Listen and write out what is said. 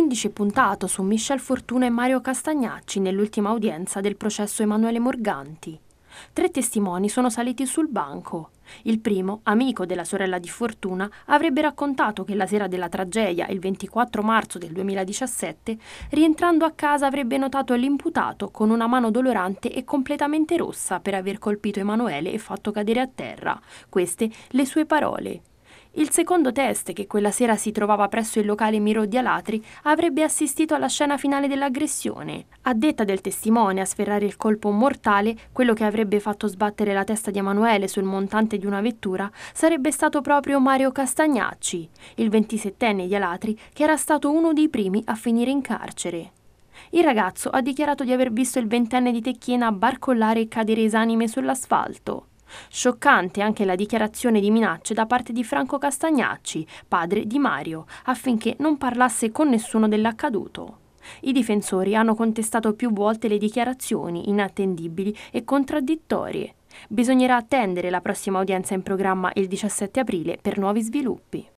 indice puntato su Michel Fortuna e Mario Castagnacci nell'ultima udienza del processo Emanuele Morganti. Tre testimoni sono saliti sul banco. Il primo, amico della sorella di Fortuna, avrebbe raccontato che la sera della tragedia, il 24 marzo del 2017, rientrando a casa avrebbe notato l'imputato con una mano dolorante e completamente rossa per aver colpito Emanuele e fatto cadere a terra. Queste le sue parole. Il secondo test, che quella sera si trovava presso il locale Miro di Alatri, avrebbe assistito alla scena finale dell'aggressione. A detta del testimone, a sferrare il colpo mortale, quello che avrebbe fatto sbattere la testa di Emanuele sul montante di una vettura, sarebbe stato proprio Mario Castagnacci, il 27enne di Alatri, che era stato uno dei primi a finire in carcere. Il ragazzo ha dichiarato di aver visto il ventenne di Tecchiena barcollare e cadere esanime sull'asfalto. Scioccante anche la dichiarazione di minacce da parte di Franco Castagnacci, padre di Mario, affinché non parlasse con nessuno dell'accaduto. I difensori hanno contestato più volte le dichiarazioni inattendibili e contraddittorie. Bisognerà attendere la prossima udienza in programma il 17 aprile per nuovi sviluppi.